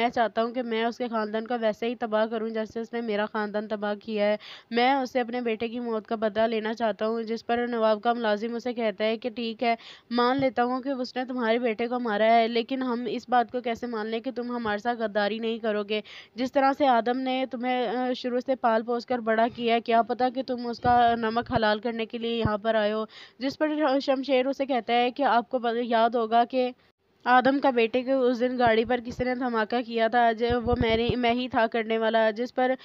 मैं चाहता हूँ कि मैं उसके ख़ानदान का वैसे ही तबाह करूँ जैसे उसने मेरा ख़ानदान तबाह किया है मैं उसे अपने बेटे की मौत का बदला लेना चाहता हूँ जिस पर नवाब का मुलाजिम उसे कहता है कि ठीक है मान लेता हूँ कि उसने तुम्हारे बेटे को मारा है लेकिन हम इस बात को कैसे मान लें कि तुम हमारे साथ गद्दारी नहीं करोगे जिस तरह से आदम ने तुम्हें शुरू से पाल पोस कर बड़ा किया है क्या पता कि तुम उसका नमक हलाल करने के लिए यहाँ पर आए हो जिस पर शमशेर उसे कहता है कि आपको याद होगा कि आदम का बेटे के उस दिन गाड़ी पर किसी ने धमाका किया था अजय वो मैंने मैं ही था करने वाला जिस पर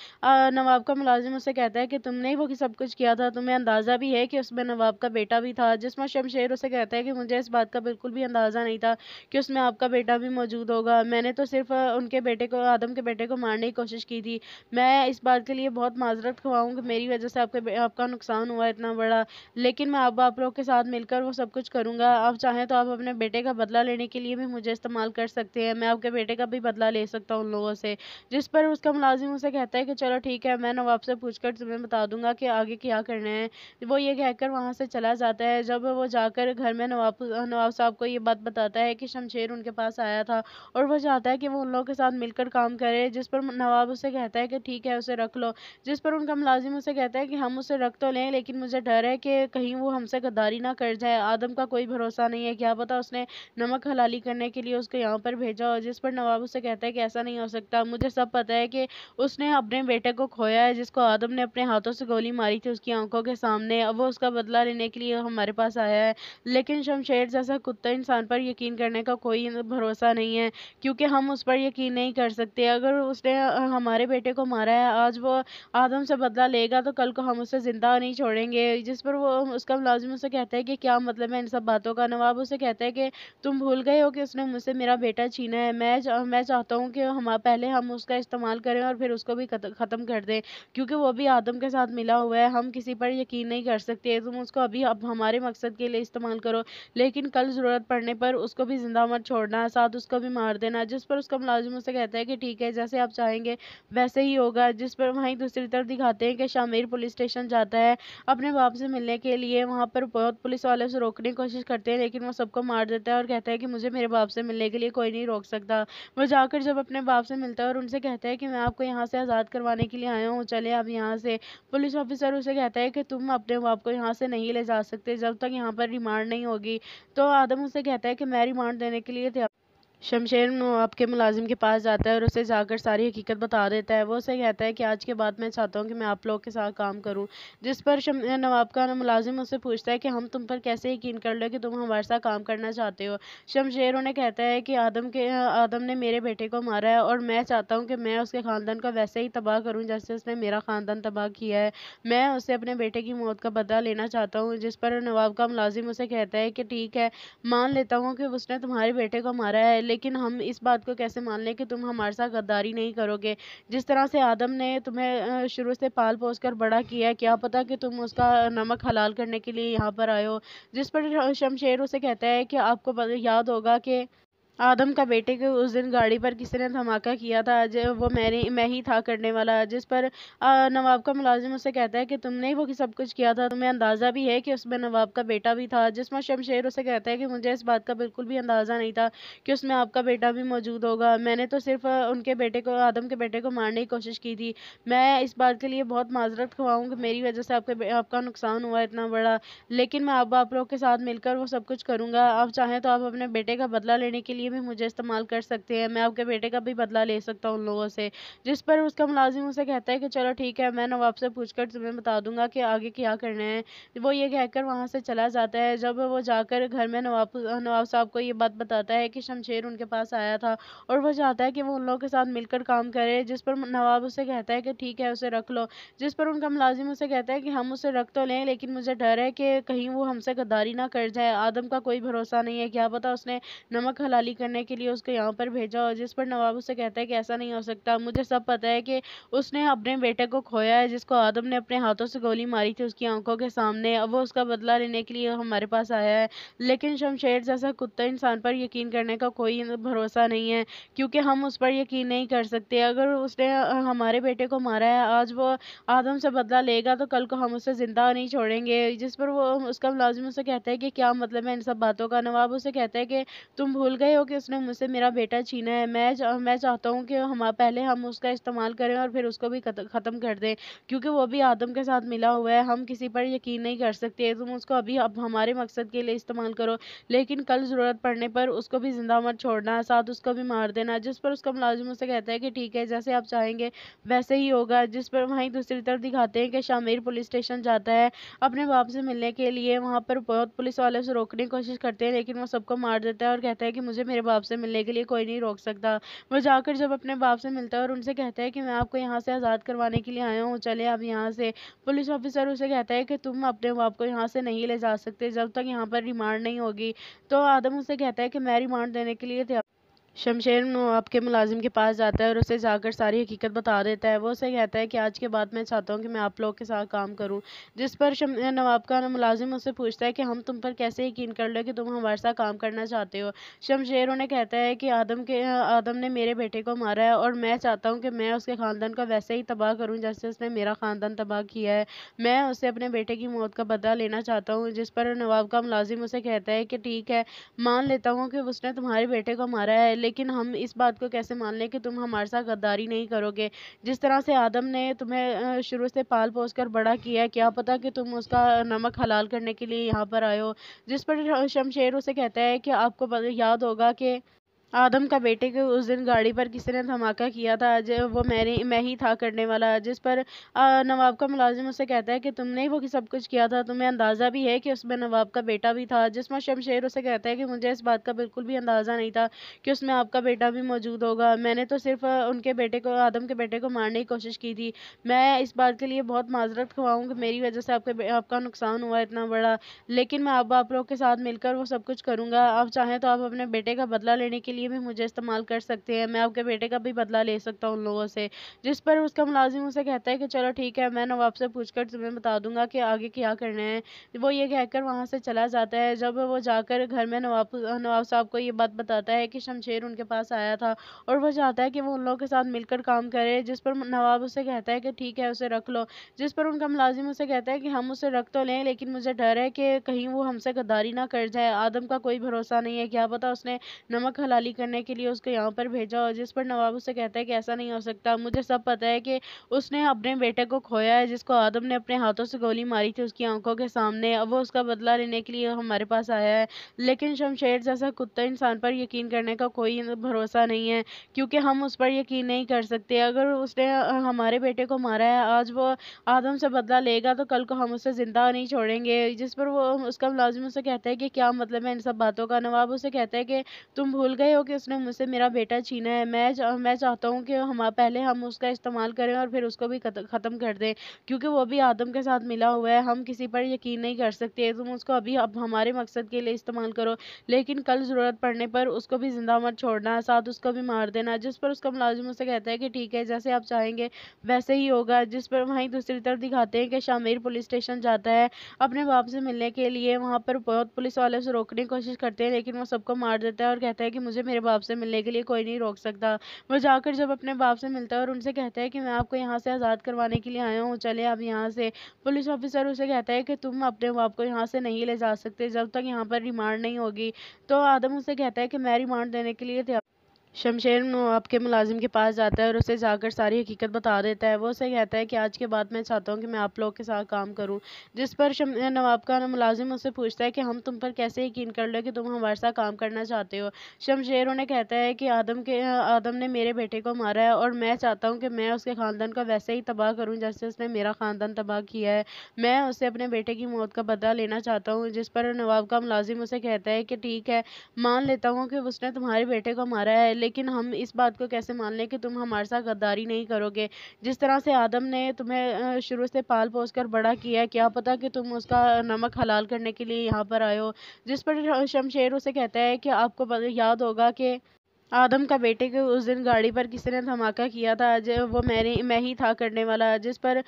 नवाब का मुलाजिम उससे कहता है कि तुमने ही वो सब कुछ किया था तुम्हें अंदाज़ा भी है कि उसमें नवाब का बेटा भी था जिसमें शमशेर उसे कहता है कि मुझे इस बात का बिल्कुल भी अंदाज़ा नहीं था कि उसमें आपका बेटा भी मौजूद होगा मैंने तो सिर्फ उनके बेटे को आदम के बेटे को मारने की कोशिश की थी मैं इस बात के लिए बहुत माजरत खुआऊँ कि मेरी वजह से आपके आपका नुकसान हुआ इतना बड़ा लेकिन मैं अब आप लोग के साथ मिलकर वो सब कुछ करूँगा आप चाहें तो आप अपने बेटे का बदला लेने के लिए ये भी मुझे इस्तेमाल कर सकते हैं मैं आपके बेटे का भी बदला ले सकता हूँ उन लोगों से जिस पर उसका मुलाजिम उसे कहता है कि चलो ठीक है मैं नवाब से पूछ कर तुम्हें बता दूंगा कि आगे क्या करना है वो ये कहकर वहाँ से चला जाता है जब वो जाकर घर में नवाब नवाब साहब को ये बात बताता है कि शमशेर उनके पास आया था और वो चाहता है कि वो उन लोगों के साथ मिलकर काम करे जिस पर नवाब उसे कहता है कि ठीक है उसे रख लो जिस पर उनका मुलाजिम उसे कहता है कि हम उसे रख तो लें लेकिन मुझे डर है कि कहीं वो हमसे गद्दारी ना कर जाए आदम का कोई भरोसा नहीं है क्या पता उसने नमक हलाली करने के लिए उसको यहाँ पर भेजा और जिस पर नवाब उससे कहता है कि ऐसा नहीं हो सकता मुझे सब पता है कि उसने अपने बेटे को खोया है जिसको आदम ने अपने हाथों से गोली मारी थी उसकी आंखों के सामने अब वो उसका बदला लेने के लिए हमारे पास आया है लेकिन शमशेर जैसा कुत्ता इंसान पर यकीन करने का कोई भरोसा नहीं है क्योंकि हम उस पर यकीन नहीं कर सकते अगर उसने हमारे बेटे को मारा है आज वो आदम से बदला लेगा तो कल को हम उसे ज़िंदा नहीं छोड़ेंगे जिस पर वो उसका मुलाजिम उसे कहता है कि क्या मतलब है इन सब बातों का नवाब उसे कहता है कि तुम भूल गए हो कि उसने मुझसे मेरा बेटा छीना है मैं मैं चाहता हूँ कि हम पहले हम उसका इस्तेमाल करें और फिर उसको भी ख़त्म कर दें क्योंकि वो भी आदम के साथ मिला हुआ है हम किसी पर यकीन नहीं कर सकते तुम उसको अभी अब हमारे मकसद के लिए इस्तेमाल करो लेकिन कल ज़रूरत पड़ने पर उसको भी ज़िंदा मत छोड़ना साथ उसको भी मार देना जिस पर उसका मुलाजिम उससे कहता है कि ठीक है जैसे आप चाहेंगे वैसे ही होगा जिस पर वहीं दूसरी तरफ दिखाते हैं कि शामिर पुलिस स्टेशन जाता है अपने बाप से मिलने के लिए वहाँ पर बहुत पुलिस वाले उसे रोकने की कोशिश करते हैं लेकिन वो सबको मार देता है और कहता है कि मुझे मेरे बाप से मिलने के लिए कोई नहीं रोक सकता वो जाकर जब अपने बाप से मिलता है और उनसे कहता है कि मैं आपको यहाँ से आज़ाद करवाने के लिए आया हूँ चले आप यहाँ से पुलिस ऑफिसर उसे कहता है कि तुम अपने बाप को यहाँ से नहीं ले जा सकते जब तक यहाँ पर रिमांड नहीं होगी तो आदम उसे कहता है कि मैं रिमांड देने के लिए तैयार शमशेर नवाब के मुलाजिम के पास जाता है और उसे जाकर सारी हकीकत बता देता है वो उसे कहता है कि आज के बाद मैं चाहता हूँ कि मैं आप लोगों के साथ काम करूँ जिस पर शम नवाब का मुलाजिम उससे पूछता है कि हम तुम पर कैसे यकीन कर लो कि तुम हमारे साथ काम करना चाहते हो शमशेर उन्हें कहता है कि आदम के आदम ने मेरे बेटे को मारा है और मैं चाहता हूँ कि मैं उसके ख़ानदान को वैसे ही तबाह करूँ जैसे उसने मेरा ख़ानदान तबाह किया है मैं उससे अपने बेटे की मौत का बदला लेना चाहता हूँ जिस पर नवाब का मुलाजिम उसे कहता है कि ठीक है मान लेता हूँ कि उसने तुम्हारे बेटे को मारा है लेकिन हम इस बात को कैसे मान लें कि तुम हमारे साथ गद्दारी नहीं करोगे जिस तरह से आदम ने तुम्हें शुरू से पाल पोस कर बड़ा किया है क्या पता कि तुम उसका नमक हलाल करने के लिए यहाँ पर आए हो जिस पर शमशेर उसे कहता है कि आपको याद होगा कि आदम का बेटे के उस दिन गाड़ी पर किसी ने धमाका किया था अजय वो मैंने मैं ही था करने वाला जिस पर नवाब का मुलाजिम उसे कहता है कि तुमने ही वो सब कुछ किया था तुम्हें अंदाज़ा भी है कि उसमें नवाब का बेटा भी था जिसमें शमशेर उसे कहता है कि मुझे इस बात का बिल्कुल भी अंदाज़ा नहीं था कि उसमें आपका बेटा भी मौजूद होगा मैंने तो सिर्फ उनके बेटे को आदम के बेटे को मारने की कोशिश की थी मैं इस बात के लिए बहुत माजरत खुवाऊँ कि मेरी वजह से आपके आपका नुकसान हुआ इतना बड़ा लेकिन मैं अब आप लोग के साथ मिलकर वो सब कुछ करूँगा आप चाहें तो आप अपने बेटे का बदला लेने के लिए भी मुझे इस्तेमाल कर सकते हैं मैं आपके बेटे का भी बदला ले सकता हूँ उन लोगों से जिस पर उसका मुलाजिम उसे कहता है कि चलो ठीक है मैं नवाब से पूछ कर तुम्हें बता दूंगा कि आगे क्या करना है वो ये कहकर वहाँ से चला जाता है जब वो जाकर घर में नवाब नवाब साहब को ये बात बताता है कि शमशेर उनके पास आया था और वह चाहता है कि वो उन लोगों के साथ मिलकर काम करे जिस पर नवाब उसे कहता है कि ठीक है उसे रख लो जिस पर उनका मुलाजिम उसे कहता है कि हम उसे रख तो लें लेकिन मुझे डर है कि कहीं वो हमसे गद्दारी ना कर जाए आदम का कोई भरोसा नहीं है क्या पता उसने नमक हलाली तैयारी करने के लिए उसको यहाँ पर भेजा और जिस पर नवाब उससे कहता है कि ऐसा नहीं हो सकता मुझे सब पता है कि उसने अपने बेटे को खोया है जिसको आदम ने अपने हाथों से गोली मारी थी उसकी आंखों के सामने अब वो उसका बदला लेने के लिए हमारे पास आया है लेकिन शमशेर जैसा कुत्ता इंसान पर यकीन करने का कोई भरोसा नहीं है क्योंकि हम उस पर यकीन नहीं कर सकते अगर उसने हमारे बेटे को मारा है आज वो आदम से बदला लेगा तो कल को हम उसे ज़िंदा नहीं छोड़ेंगे जिस पर वो उसका मुलाजिम उसे कहता है कि क्या मतलब है इन सब बातों का नवाब उसे कहता है कि तुम भूल गए हो कि उसने मुझसे मेरा बेटा छीना है मैं चा, मैं चाहता हूँ कि हम पहले हम उसका इस्तेमाल करें और फिर उसको भी ख़त्म कर दें क्योंकि वो भी आदम के साथ मिला हुआ है हम किसी पर यकीन नहीं कर सकते तुम उसको अभी अब हमारे मकसद के लिए इस्तेमाल करो लेकिन कल ज़रूरत पड़ने पर उसको भी ज़िंदा मत छोड़ना साथ उसको भी मार देना जिस पर उसका मुलाजिम उससे कहता है कि ठीक है जैसे आप चाहेंगे वैसे ही होगा जिस पर वहीं दूसरी तरफ दिखाते हैं कि शामिर पुलिस स्टेशन जाता है अपने बाप से मिलने के लिए वहाँ पर बहुत पुलिस वाले उसे रोकने की कोशिश करते हैं लेकिन वो सबको मार देता है और कहता है कि मुझे मेरे बाप से मिलने के लिए कोई नहीं रोक सकता वो जाकर जब अपने बाप से मिलता है और उनसे कहता है कि मैं आपको यहाँ से आज़ाद करवाने के लिए आया हूँ चले अब यहाँ से पुलिस ऑफिसर उसे कहता है कि तुम अपने बाप को यहाँ से नहीं ले जा सकते जब तक यहाँ पर रिमांड नहीं होगी तो आदम उसे कहता है कि मैं रिमांड देने के लिए शमशेर नवाब के मुलाजिम के पास जाता है और उसे जाकर सारी हकीकत बता देता है वो उसे कहता है कि आज के बाद मैं चाहता हूँ कि मैं आप लोगों के साथ काम करूँ जिस पर शम नवाब का मुलाजिम उससे पूछता है कि हम तुम पर कैसे यकीन कर लो कि तुम हमारे साथ काम करना चाहते हो शमशेर उन्हें कहता है कि आदम के आदम ने मेरे बेटे को मारा है और मैं चाहता हूँ कि मैं उसके ख़ानदान का वैसे ही तबाह करूँ जैसे उसने मेरा ख़ानदान तबाह किया है मैं उससे अपने बेटे की मौत का बदला लेना चाहता हूँ जिस पर नवाब का मुलाजिम उसे कहता है कि ठीक है मान लेता हूँ कि उसने तुम्हारे बेटे को मारा है लेकिन हम इस बात को कैसे मान लें कि तुम हमारे साथ गद्दारी नहीं करोगे जिस तरह से आदम ने तुम्हें शुरू से पाल पोस कर बड़ा किया क्या पता कि तुम उसका नमक हलाल करने के लिए यहाँ पर आए हो जिस पर शमशेर उसे कहता है कि आपको याद होगा कि आदम का बेटे के उस दिन गाड़ी पर किसी ने धमाका किया था आज वो मैंने मैं ही था करने वाला जिस पर नवाब का मुलाजिम उससे कहता है कि तुमने ही वो सब कुछ किया था तुम्हें अंदाज़ा भी है कि उसमें नवाब का बेटा भी था जिसमें शमशेर उसे कहता है कि मुझे इस बात का बिल्कुल भी अंदाज़ा नहीं था कि उसमें आपका बेटा भी मौजूद होगा मैंने तो सिर्फ उनके बेटे को आदम के बेटे को मारने की कोशिश की थी मैं इस बात के लिए बहुत माजरत खुवाऊँ कि मेरी वजह से आपके आपका नुकसान हुआ इतना बड़ा लेकिन मैं अब आप लोग के साथ मिलकर वो सब कुछ करूँगा आप चाहें तो आप अपने बेटे का बदला लेने के लिए लिए भी मुझे इस्तेमाल कर सकते हैं मैं आपके बेटे का भी बदला ले सकता हूँ उन लोगों से जिस पर उसका मुलाजिम उसे कहता है कि चलो ठीक है मैं नवाब से पूछ कर तुम्हें बता दूंगा कि आगे क्या करना है वो ये कहकर वहाँ से चला जाता है जब वो जाकर घर में नवाब नवाब साहब को ये बात बताता है कि शमशेर उनके पास आया था और वो चाहता है कि वो उन लोगों के साथ मिलकर काम करे जिस पर नवाब उसे कहता है कि ठीक है उसे रख लो जिस पर उनका मुलाजिम उसे कहता है कि हम उसे रख तो लें लेकिन मुझे डर है कि कहीं वो हमसे गद्दारी ना कर जाए आदम का कोई भरोसा नहीं है क्या पता उसने नमक हलाली तैयारी करने के लिए उसको यहाँ पर भेजा और जिस पर नवाब उससे कहता है कि ऐसा नहीं हो सकता मुझे सब पता है कि उसने अपने बेटे को खोया है जिसको आदम ने अपने हाथों से गोली मारी थी उसकी आंखों के सामने अब वो उसका बदला लेने के लिए हमारे पास आया है लेकिन शमशेर जैसा कुत्ता इंसान पर यकीन करने का कोई भरोसा नहीं है क्योंकि हम उस पर यकीन नहीं कर सकते अगर उसने हमारे बेटे को मारा है आज वो आदम से बदला लेगा तो कल को हम उसे ज़िंदा नहीं छोड़ेंगे जिस पर वो उसका मुलाजिम उसे कहता है कि क्या मतलब है इन सब बातों का नवाब उसे कहता है कि तुम भूल गए हो हो कि उसने मुझसे मेरा बेटा छीना है मैं चा, मैं चाहता हूँ कि हम पहले हम उसका इस्तेमाल करें और फिर उसको भी ख़त्म कर दें क्योंकि वो भी आदम के साथ मिला हुआ है हम किसी पर यकीन नहीं कर सकते तुम उसको अभी अब हमारे मकसद के लिए इस्तेमाल करो लेकिन कल ज़रूरत पड़ने पर उसको भी ज़िंदा मत छोड़ना साथ उसको भी मार देना जिस पर उसका मुलाजिम उससे कहता है कि ठीक है जैसे आप चाहेंगे वैसे ही होगा जिस पर वहीं दूसरी तरफ दिखाते हैं कि शामिर पुलिस स्टेशन जाता है अपने बाप से मिलने के लिए वहाँ पर बहुत पुलिस वाले उसे रोकने की कोशिश करते हैं लेकिन वो सबको मार देता है और कहता है कि मुझे मेरे बाप से मिलने के लिए कोई नहीं रोक सकता वो जाकर जब अपने बाप से मिलता है और उनसे कहता है कि मैं आपको यहाँ से आज़ाद करवाने के लिए आया हूँ चले आप यहाँ से पुलिस ऑफिसर उसे कहता है कि तुम अपने बाप को यहाँ से नहीं ले जा सकते जब तक यहाँ पर रिमांड नहीं होगी तो आदम उसे कहता है कि मैं रिमांड देने के लिए शमशेर नवाब के मुलाजिम के पास जाता है और उसे जाकर सारी हकीकत बता देता है वो उसे कहता है कि आज के बाद मैं चाहता हूँ कि मैं आप लोगों के साथ काम करूँ जिस पर शम नवाब का मुलाजिम उससे पूछता है कि हम तुम पर कैसे यकीन कर लो कि तुम हमारे साथ काम करना चाहते हो शमशेर उन्हें कहता है कि आदम के आदम ने मेरे बेटे को मारा है और मैं चाहता हूँ कि मैं उसके ख़ानदान का वैसे ही तबाह करूँ जैसे उसने मेरा ख़ानदान तबाह किया है मैं उससे अपने बेटे की मौत का बदला लेना चाहता हूँ जिस पर नवाब का मुलाजिम उसे कहता है कि ठीक है मान लेता हूँ कि उसने तुम्हारे बेटे को मारा है लेकिन हम इस बात को कैसे मान लें कि तुम हमारे साथ गद्दारी नहीं करोगे जिस तरह से आदम ने तुम्हें शुरू से पाल पोस कर बड़ा किया क्या पता कि तुम उसका नमक हलाल करने के लिए यहाँ पर आए हो जिस पर शमशेर उसे कहता है कि आपको याद होगा कि आदम का बेटे के उस दिन गाड़ी पर किसी ने धमाका किया था आज वो मैंने मैं ही था करने वाला जिस पर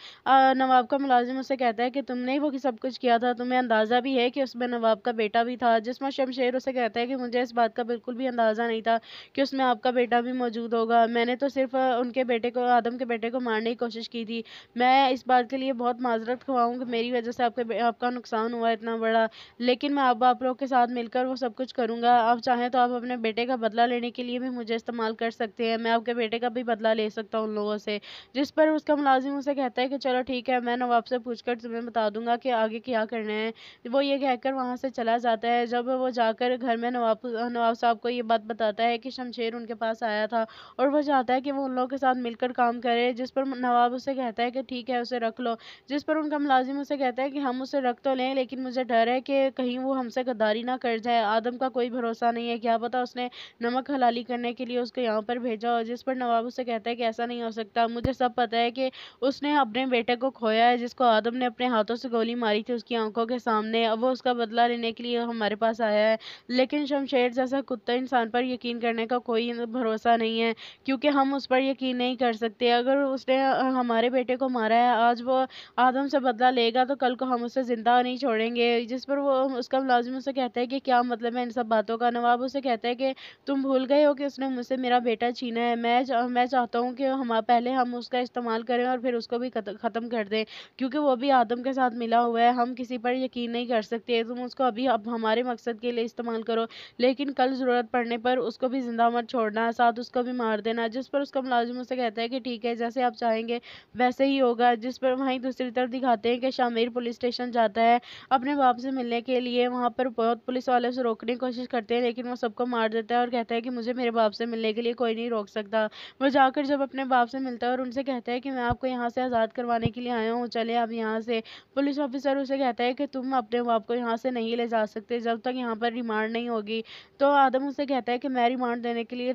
नवाब का मुलाजिम उससे कहता है कि तुमने ही वो सब कुछ किया था तुम्हें अंदाज़ा भी है कि उसमें नवाब का बेटा भी था जिसमें शमशेर उसे कहता है कि मुझे इस बात का बिल्कुल भी अंदाज़ा नहीं था कि उसमें आपका बेटा भी मौजूद होगा मैंने तो सिर्फ उनके बेटे को आदम के बेटे को मारने की कोशिश की थी मैं इस बात के लिए बहुत माजरत खुआऊँ कि मेरी वजह से आपके आपका नुकसान हुआ इतना बड़ा लेकिन मैं अब आप लोग के साथ मिलकर वो सब कुछ करूँगा आप चाहें तो आप अपने बेटे का बदला लेने के लिए लिए भी मुझे इस्तेमाल कर सकते हैं मैं आपके बेटे का भी बदला ले सकता हूँ उन लोगों से जिस पर उसका मुलाजिम उसे कहता है कि चलो ठीक है मैं नवाब से पूछ कर तुम्हें बता दूंगा कि आगे क्या करना है वो ये कहकर वहाँ से चला जाता है जब वो जाकर घर में नवाब नवाब साहब को ये बात बताता है कि शमशेर उनके पास आया था और वो चाहता है कि वो उन लोगों के साथ मिलकर काम करे जिस पर नवाब उसे कहता है कि ठीक है उसे रख लो जिस पर उनका मुलाजिम उसे कहता है कि हम उसे रख तो लें लेकिन मुझे डर है कि कहीं वो हमसे गद्दारी ना कर जाए आदम का कोई भरोसा नहीं है क्या पता उसने नमक हलाली सही करने के लिए उसको यहाँ पर भेजा और जिस पर नवाब उससे कहता है कि ऐसा नहीं हो सकता मुझे सब पता है कि उसने अपने बेटे को खोया है जिसको आदम ने अपने हाथों से गोली मारी थी उसकी आंखों के सामने अब वो उसका बदला लेने के लिए हमारे पास आया है लेकिन शमशेर जैसा कुत्ता इंसान पर यकीन करने का कोई भरोसा नहीं है क्योंकि हम उस पर यकीन नहीं कर सकते अगर उसने हमारे बेटे को मारा है आज वो आदम से बदला लेगा तो कल को हम उसे ज़िंदा नहीं छोड़ेंगे जिस पर वो उसका मुलाजिम उसे कहता है कि क्या मतलब है इन सब बातों का नवाब उसे कहता है कि तुम भूल गए हो हो कि उसने मुझसे मेरा बेटा छीना है मैं चा, मैं चाहता हूँ कि हम पहले हम उसका इस्तेमाल करें और फिर उसको भी ख़त्म कर दें क्योंकि वो भी आदम के साथ मिला हुआ है हम किसी पर यकीन नहीं कर सकते तुम उसको अभी अब हमारे मकसद के लिए इस्तेमाल करो लेकिन कल ज़रूरत पड़ने पर उसको भी ज़िंदा मत छोड़ना साथ उसको भी मार देना जिस पर उसका मुलाजिम उससे कहता है कि ठीक है जैसे आप चाहेंगे वैसे ही होगा जिस पर वहीं दूसरी तरफ दिखाते हैं कि शामिर पुलिस स्टेशन जाता है अपने बाप से मिलने के लिए वहाँ पर बहुत पुलिस वाले उसे रोकने की कोशिश करते हैं लेकिन वो सबको मार देता है और कहता है कि मुझे मुझे मेरे बाप से मिलने के लिए कोई नहीं रोक सकता वो जाकर जब अपने बाप से मिलता है और उनसे कहता है कि मैं आपको यहाँ से आज़ाद करवाने के लिए आया हूँ चले अब यहाँ से पुलिस ऑफिसर उसे कहता है कि तुम अपने बाप को यहाँ से नहीं ले जा सकते जब तक यहाँ पर रिमांड नहीं होगी तो आदम उसे कहता है कि मैं रिमांड देने के लिए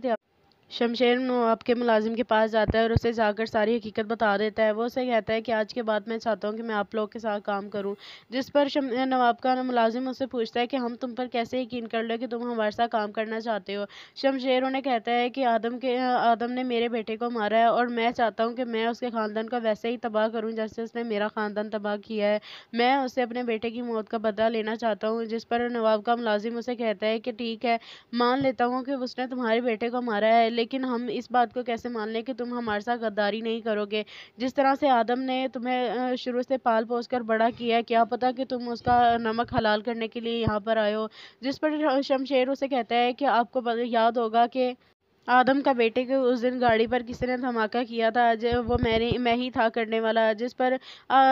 शमशेर नवाब के मुलाजिम के पास जाता है और उसे जाकर सारी हकीकत बता देता है वो उसे कहता है कि आज के बाद मैं चाहता हूँ कि मैं आप लोगों के साथ काम करूँ जिस पर शम नवाब का मुलाजिम उससे पूछता है कि हम तुम पर कैसे यकीन कर लो कि तुम हमारे साथ काम करना चाहते हो शमशेर उन्हें कहता है कि आदम के आदम ने मेरे बेटे को मारा है और मैं चाहता हूँ कि मैं उसके ख़ानदान का वैसे ही तबाह करूँ जैसे उसने मेरा ख़ानदान तबाह किया है मैं उससे अपने बेटे की मौत का बदला लेना चाहता हूँ जिस पर नवाब का मुलाजिम उसे कहता है कि ठीक है मान लेता हूँ कि उसने तुम्हारे बेटे को मारा है लेकिन हम इस बात को कैसे मान लें कि तुम हमारे साथ गद्दारी नहीं करोगे जिस तरह से आदम ने तुम्हें शुरू से पाल पोस कर बड़ा किया है क्या पता कि तुम उसका नमक हलाल करने के लिए यहाँ पर आए हो जिस पर शमशेर उसे कहता है कि आपको याद होगा कि आदम का बेटे के उस दिन गाड़ी पर किसी ने धमाका किया था अजय वो मैंने मैं ही था करने वाला जिस पर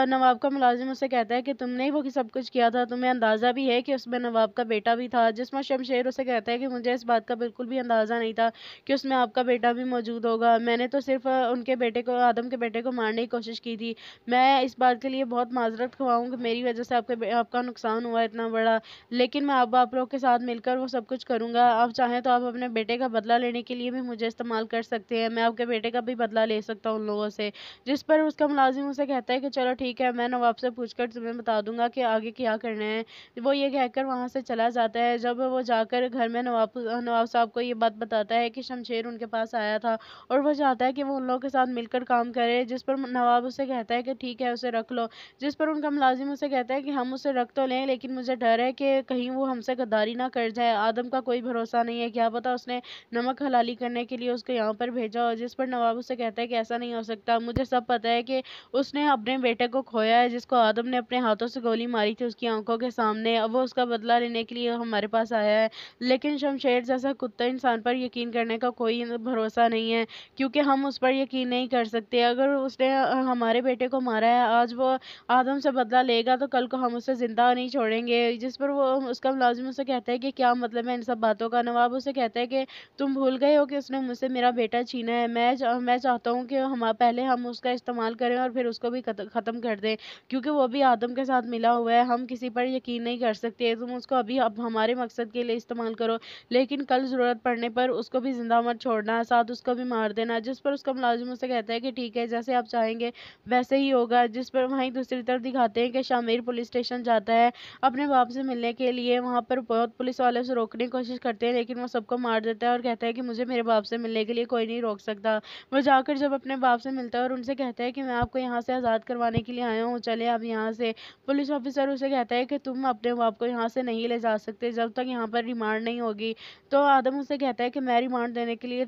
नवाब का मुलाजिम उससे कहता है कि तुमने ही वो सब कुछ किया था तुम्हें अंदाज़ा भी है कि उसमें नवाब का बेटा भी था जिसमें शमशेर उसे कहता है कि मुझे इस बात का बिल्कुल भी अंदाज़ा नहीं था कि उसमें आपका बेटा भी मौजूद होगा मैंने तो सिर्फ उनके बेटे को आदम के बेटे को मारने की कोशिश की थी मैं इस बात के लिए बहुत माजरत खुआऊँ कि मेरी वजह से आपके आपका नुकसान हुआ इतना बड़ा लेकिन मैं अब आप लोग के साथ मिलकर वो सब कुछ करूँगा आप चाहें तो आप अपने बेटे का बदला लेने के लिए ये भी मुझे इस्तेमाल कर सकते हैं मैं आपके बेटे का भी बदला ले सकता हूँ उन लोगों से जिस पर उसका मुलाजिम उसे कहता है कि चलो ठीक है मैं नवाब से पूछ कर तुम्हें बता दूंगा कि आगे क्या करना है वो ये कहकर वहाँ से चला जाता है जब वो जाकर घर में नवाब नवाब साहब को ये बात बताता है कि शमशेर उनके पास आया था और वो चाहता है कि वो उन लोगों के साथ मिलकर काम करे जिस पर नवाब उसे कहता है कि ठीक है उसे रख लो जिस पर उनका मुलाजिम उसे कहता है कि हम उसे रख तो लें लेकिन मुझे डर है कि कहीं वो हमसे गद्दारी ना कर जाए आदम का कोई भरोसा नहीं है क्या पता उसने नमक हलाली करने के लिए उसको यहाँ पर भेजा और जिस पर नवाब उसे कहता है कि ऐसा नहीं हो सकता मुझे सब पता है कि उसने अपने बेटे को खोया है जिसको आदम ने अपने हाथों से गोली मारी थी उसकी आंखों के सामने अब वो उसका बदला लेने के लिए हमारे पास आया है लेकिन शमशेर जैसा कुत्ता इंसान पर यकीन करने का कोई भरोसा नहीं है क्योंकि हम उस पर यकीन नहीं कर सकते अगर उसने हमारे बेटे को मारा है आज वो आदम से बदला लेगा तो कल को हम उसे ज़िंदा नहीं छोड़ेंगे जिस पर वो उसका मुलाजिम उसे कहता है कि क्या मतलब है इन सब बातों का नवाब उसे कहता है कि तुम भूल गए हो कि उसने मुझसे मेरा बेटा छीना है मैं मैं चाहता हूँ कि हम पहले हम उसका इस्तेमाल करें और फिर उसको भी ख़त्म कर दें क्योंकि वो भी आदम के साथ मिला हुआ है हम किसी पर यकीन नहीं कर सकते तुम उसको अभी अब हमारे मकसद के लिए इस्तेमाल करो लेकिन कल ज़रूरत पड़ने पर उसको भी ज़िंदा मत छोड़ना साथ उसको भी मार देना जिस पर उसका मुलाजिम उससे कहता है कि ठीक है जैसे आप चाहेंगे वैसे ही होगा जिस पर वहीं दूसरी तरफ दिखाते हैं कि शामिर पुलिस स्टेशन जाता है अपने बाप से मिलने के लिए वहाँ पर बहुत पुलिस वाले से रोकने की कोशिश करते हैं लेकिन वो सबको मार देता है और कहता है कि मुझे मेरे बाप से मिलने के लिए कोई नहीं रोक सकता वो जाकर जब अपने बाप से मिलता है और उनसे कहता है कि मैं आपको यहाँ से आज़ाद करवाने के लिए आया हूँ चले आप यहाँ से पुलिस ऑफिसर उसे कहता है कि तुम अपने बाप को यहाँ से नहीं ले जा सकते जब तक यहाँ पर रिमांड नहीं होगी तो आदम उसे कहता है कि मैं रिमांड देने के लिए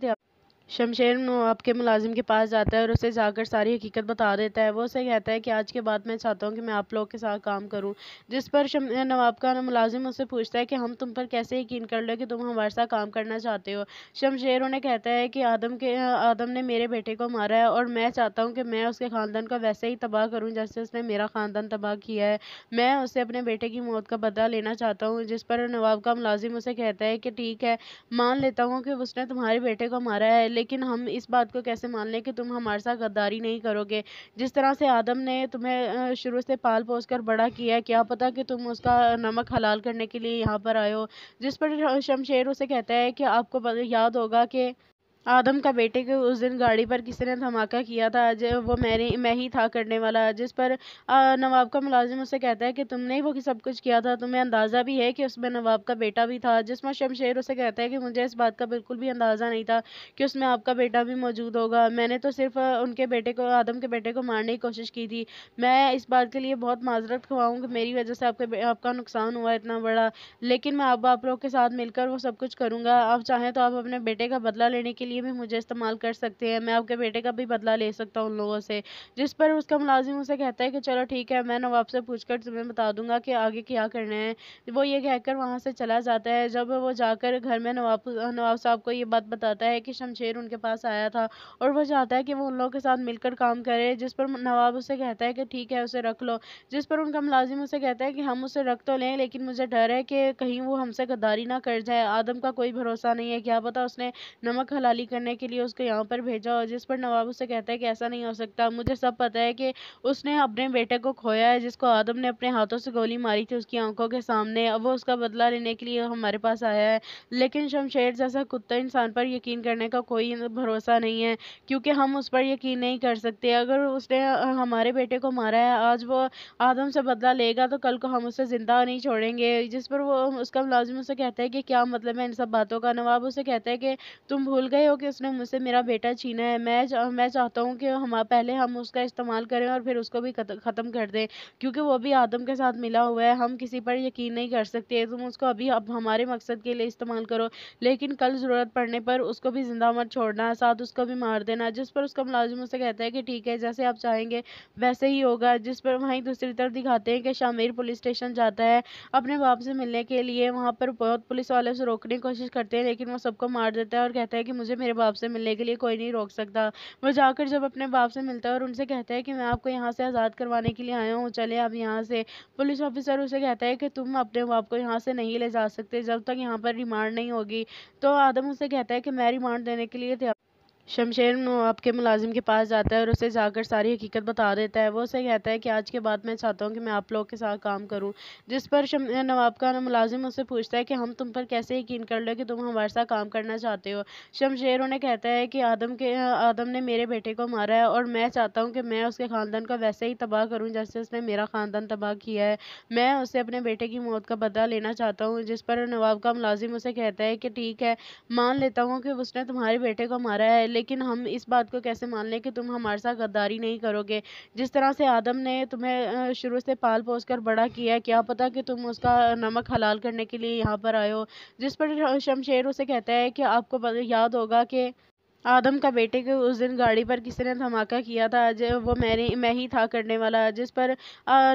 शमशेर नवाब के मुलाजिम के पास जाता है और उसे जाकर सारी हकीकत बता देता है वो उसे कहता है कि आज के बाद मैं चाहता हूँ कि मैं आप लोगों के साथ काम करूँ जिस पर शम नवाब का मुलाजिम उससे पूछता है कि हम तुम पर कैसे यकीन कर लो कि तुम हमारे साथ काम करना चाहते हो शमशेर उन्हें कहता है कि आदम के आदम ने मेरे बेटे को मारा है और मैं चाहता हूँ कि मैं उसके ख़ानदान को वैसे ही तबाह करूँ जैसे उसने मेरा ख़ानदान तबाह किया है मैं उससे अपने बेटे की मौत का बदला लेना चाहता हूँ जिस पर नवाब का मुलाजिम उसे कहता है कि ठीक है मान लेता हूँ कि उसने तुम्हारे बेटे को मारा है लेकिन हम इस बात को कैसे मान लें कि तुम हमारे साथ गद्दारी नहीं करोगे जिस तरह से आदम ने तुम्हें शुरू से पाल पोस कर बड़ा किया क्या पता कि तुम उसका नमक हलाल करने के लिए यहाँ पर आए हो जिस पर शमशेर उसे कहता है कि आपको याद होगा कि आदम का बेटे के उस दिन गाड़ी पर किसी ने धमाका किया था अजय वो मैंने मैं ही था करने वाला जिस पर नवाब का मुलाजिम उससे कहता है कि तुमने ही वो सब कुछ किया था तुम्हें अंदाज़ा भी है कि उसमें नवाब का बेटा भी था जिसमें शमशेर उसे कहता है कि मुझे इस बात का बिल्कुल भी अंदाज़ा नहीं था कि उसमें आपका बेटा भी मौजूद होगा मैंने तो सिर्फ उनके बेटे को आदम के बेटे को मारने की कोशिश की थी मैं इस बात के लिए बहुत माजरत खुआऊँ कि मेरी वजह से आपके आपका नुकसान हुआ इतना बड़ा लेकिन मैं अब आप लोग के साथ मिलकर वो सब कुछ करूँगा आप चाहें तो आप अपने बेटे का बदला लेने के लिए लिए भी मुझे इस्तेमाल कर सकते हैं मैं आपके बेटे का भी बदला ले सकता हूँ उन लोगों से जिस पर उसका मुलाजिम उसे कहता है कि चलो ठीक है मैं नवाब से पूछ कर तुम्हें बता दूंगा कि आगे क्या करना है वो ये कहकर वहाँ से चला जाता है जब वो जाकर घर में नवाब नवाब साहब को ये बात बताता है कि शमशेर उनके पास आया था और वह चाहता है कि वो उन लोगों के साथ मिलकर काम करे जिस पर नवाब उसे कहता है कि ठीक है उसे रख लो जिस पर उनका मुलाजिम उसे कहता है कि हम उसे रख तो लें लेकिन मुझे डर है कि कहीं वो हमसे गद्दारी ना कर जाए आदम का कोई भरोसा नहीं है क्या पता उसने नमक हलाली करने के लिए उसको यहाँ पर भेजा और जिस पर नवाब उसे कहता है कि ऐसा नहीं हो सकता मुझे सब पता है कि उसने अपने बेटे को खोया है जिसको आदम ने अपने हाथों से गोली मारी थी उसकी आंखों के सामने अब वो उसका बदला लेने के लिए हमारे पास आया है लेकिन शमशेर जैसा कुत्ता इंसान पर यकीन करने का कोई भरोसा नहीं है क्योंकि हम उस पर यकीन नहीं कर सकते अगर उसने हमारे बेटे को मारा है आज वो आदम से बदला लेगा तो कल को हम उसे ज़िंदा नहीं छोड़ेंगे जिस पर वो उसका मुलाजिम उसे कहता है कि क्या मतलब है इन सब बातों का नवाब उसे कहता है कि तुम भूल गए हो कि उसने मुझसे मेरा बेटा छीना है मैं चा, मैं चाहता हूँ कि हम पहले हम उसका इस्तेमाल करें और फिर उसको भी ख़त्म कर दें क्योंकि वो भी आदम के साथ मिला हुआ है हम किसी पर यकीन नहीं कर सकते तुम उसको अभी अब हमारे मकसद के लिए इस्तेमाल करो लेकिन कल ज़रूरत पड़ने पर उसको भी ज़िंदा मत छोड़ना साथ उसको भी मार देना जिस पर उसका मुलाजिम उससे कहता है कि ठीक है जैसे आप चाहेंगे वैसे ही होगा जिस पर वहीं दूसरी तरफ दिखाते हैं कि शामिर पुलिस स्टेशन जाता है अपने बाप से मिलने के लिए वहाँ पर बहुत पुलिस वाले उसे रोकने की कोशिश करते हैं लेकिन वो सबको मार देता है और कहता है कि मुझे मेरे बाप से मिलने के लिए कोई नहीं रोक सकता वो जाकर जब अपने बाप से मिलता है और उनसे कहता है कि मैं आपको यहाँ से आज़ाद करवाने के लिए आया हूँ चले आप यहाँ से पुलिस ऑफिसर उसे कहता है कि तुम अपने बाप को यहाँ से नहीं ले जा सकते जब तक यहाँ पर रिमांड नहीं होगी तो आदम उसे कहता है कि मैं रिमांड देने के लिए तैयार शमशेर नवाब के मुलाजिम के पास जाता है और उसे जाकर सारी हकीकत बता देता है वो उसे कहता है कि आज के बाद मैं चाहता हूँ कि मैं आप लोगों के साथ काम करूँ जिस पर नवाब का मुलाजिम उससे पूछता है कि हम तुम पर कैसे यकीन कर लो कि तुम हमारे साथ काम करना चाहते हो शमशेर उन्हें कहता है कि आदम के आदम ने मेरे बेटे को मारा है और मैं चाहता हूँ कि मैं उसके ख़ानदान को वैसे ही तबाह करूँ जैसे उसने मेरा ख़ानदान तबाह किया है मैं उससे अपने बेटे की मौत का बदला लेना चाहता हूँ जिस पर नवाब का मुलाजिम उसे कहता है कि ठीक है मान लेता हूँ कि उसने तुम्हारे बेटे को मारा है लेकिन हम इस बात को कैसे मान लें कि तुम हमारे साथ गद्दारी नहीं करोगे जिस तरह से आदम ने तुम्हें शुरू से पाल पोस कर बड़ा किया है क्या पता कि तुम उसका नमक हलाल करने के लिए यहाँ पर आए हो जिस पर शमशेर उसे कहता है कि आपको याद होगा कि आदम का बेटे के उस दिन गाड़ी पर किसी ने धमाका किया था आज वो मैंने मैं ही था करने वाला जिस पर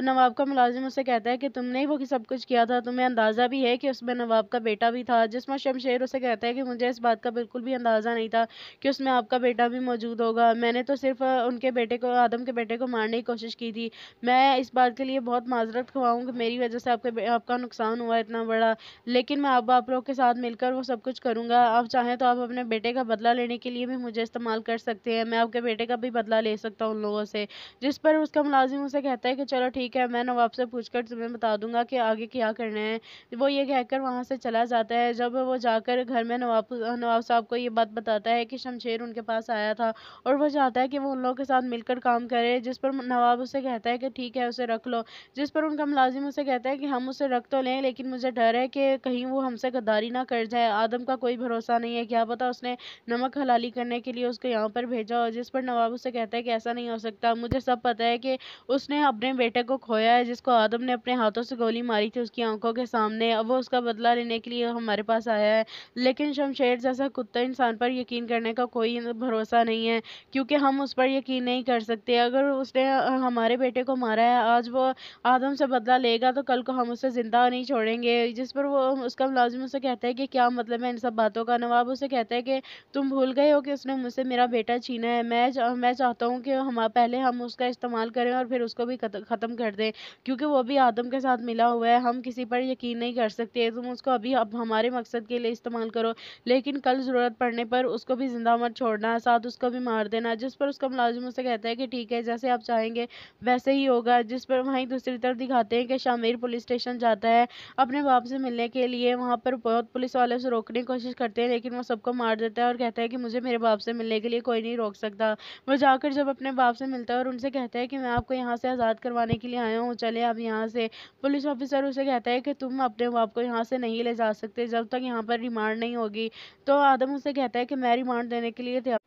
नवाब का मुलाजिम उससे कहता है कि तुमने ही वो सब कुछ किया था तुम्हें अंदाज़ा भी है कि उसमें नवाब का बेटा भी था जिसमें शमशेर उसे कहता है कि मुझे इस बात का बिल्कुल भी अंदाज़ा नहीं था कि उसमें आपका बेटा भी मौजूद होगा मैंने तो सिर्फ उनके बेटे को आदम के बेटे को मारने की कोशिश की थी मैं इस बात के लिए बहुत माजरत खुआऊँ कि मेरी वजह से आपके आपका नुकसान हुआ इतना बड़ा लेकिन मैं अब आप लोग के साथ मिलकर वो सब कुछ करूँगा आप चाहें तो आप अपने बेटे का बदला लेने के लिए लिए भी मुझे इस्तेमाल कर सकते हैं मैं आपके बेटे का भी बदला ले सकता हूँ उन लोगों से जिस पर उसका मुलाजिम उसे कहता है कि चलो ठीक है मैं नवाब से पूछ कर तुम्हें बता दूंगा कि आगे क्या करना है वो ये कहकर वहाँ से चला जाता है जब वो जाकर घर में नवाब नवाब साहब को ये बात बताता है कि शमशेर उनके पास आया था और वो चाहता है कि वो उन लोगों के साथ मिलकर काम करे जिस पर नवाब उसे कहता है कि ठीक है उसे रख लो जिस पर उनका मुलाजिम उसे कहता है कि हम उसे रख तो लें लेकिन मुझे डर है कि कहीं वो हमसे गद्दारी ना कर जाए आदम का कोई भरोसा नहीं है क्या पता उसने नमक हलाली खाली करने के लिए उसको यहाँ पर भेजा और जिस पर नवाब उससे कहता है कि ऐसा नहीं हो सकता मुझे सब पता है कि उसने अपने बेटे को खोया है जिसको आदम ने अपने हाथों से गोली मारी थी उसकी आंखों के सामने अब वो उसका बदला लेने के लिए हमारे पास आया है लेकिन शमशेर जैसा कुत्ता इंसान पर यकीन करने का कोई भरोसा नहीं है क्योंकि हम उस पर यकीन नहीं कर सकते अगर उसने हमारे बेटे को मारा है आज वो आदम से बदला लेगा तो कल को हम उसे ज़िंदा नहीं छोड़ेंगे जिस पर वो उसका मुलाजिम उसे कहता है कि क्या मतलब है इन सब बातों का नवाब उसे कहता है कि तुम भूल गए हो कि उसने मुझसे मेरा बेटा छीना है मैं जा, मैं चाहता हूँ कि हम पहले हम उसका इस्तेमाल करें और फिर उसको भी ख़त्म कर दें क्योंकि वो भी आदम के साथ मिला हुआ है हम किसी पर यकीन नहीं कर सकते तुम उसको अभी अब हमारे मकसद के लिए इस्तेमाल करो लेकिन कल ज़रूरत पड़ने पर उसको भी ज़िंदा मत छोड़ना साथ उसको भी मार देना जिस पर उसका मुलाजिम उससे कहता है कि ठीक है जैसे आप चाहेंगे वैसे ही होगा जिस पर वहीं दूसरी तरफ दिखाते हैं कि शामिर पुलिस स्टेशन जाता है अपने बाप से मिलने के लिए वहाँ पर बहुत पुलिस वाले उसे रोकने की कोशिश करते हैं लेकिन वो सबको मार देता है और कहता है कि मुझे मेरे बाप से मिलने के लिए कोई नहीं रोक सकता वो जाकर जब अपने बाप से मिलता है और उनसे कहता है कि मैं आपको यहाँ से आज़ाद करवाने के लिए आया हूँ चले आप यहाँ से पुलिस ऑफिसर उसे कहता है कि तुम अपने बाप को यहाँ से नहीं ले जा सकते जब तक यहाँ पर रिमांड नहीं होगी तो आदम उसे कहता है कि मैं रिमांड देने के लिए तैयार